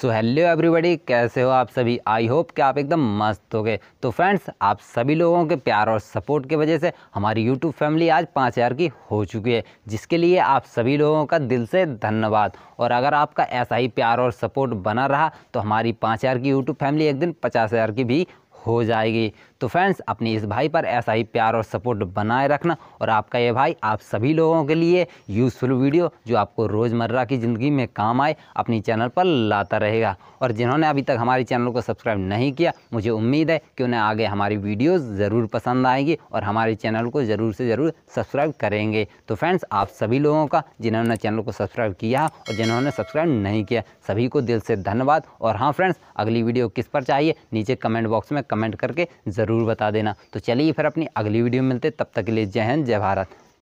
so hello everybody कैसे हो आप सभी आई होप कि आप एकदम मस्त हो गए तो फ्रेंड्स आप सभी लोगों के प्यार और सपोर्ट की वजह से हमारी यूट्यूब फैमिली आज पाँच हज़ार की हो चुकी है जिसके लिए आप सभी लोगों का दिल से धन्यवाद और अगर आपका ऐसा ही प्यार और सपोर्ट बना रहा तो हमारी पाँच हज़ार की यूट्यूब फैमिली एक दिन पचास हज़ार की भी हो जाएगी तो फ्रेंड्स अपने इस भाई पर ऐसा ही प्यार और सपोर्ट बनाए रखना और आपका ये भाई आप सभी लोगों के लिए यूज़फुल वीडियो जो आपको रोज़मर्रा की ज़िंदगी में काम आए अपनी चैनल पर लाता रहेगा और जिन्होंने अभी तक हमारे चैनल को सब्सक्राइब नहीं किया मुझे उम्मीद है कि उन्हें आगे हमारी वीडियो ज़रूर पसंद आएंगी और हमारे चैनल को ज़रूर से ज़रूर सब्सक्राइब करेंगे तो फ्रेंड्स आप सभी लोगों का जिन्होंने चैनल को सब्सक्राइब किया और जिन्होंने सब्सक्राइब नहीं किया सभी को दिल से धन्यवाद और हाँ फ्रेंड्स अगली वीडियो किस पर चाहिए नीचे कमेंट बॉक्स में कमेंट करके ज़रूर बता देना तो चलिए फिर अपनी अगली वीडियो में मिलते तब तक के लिए जय हिंद जय भारत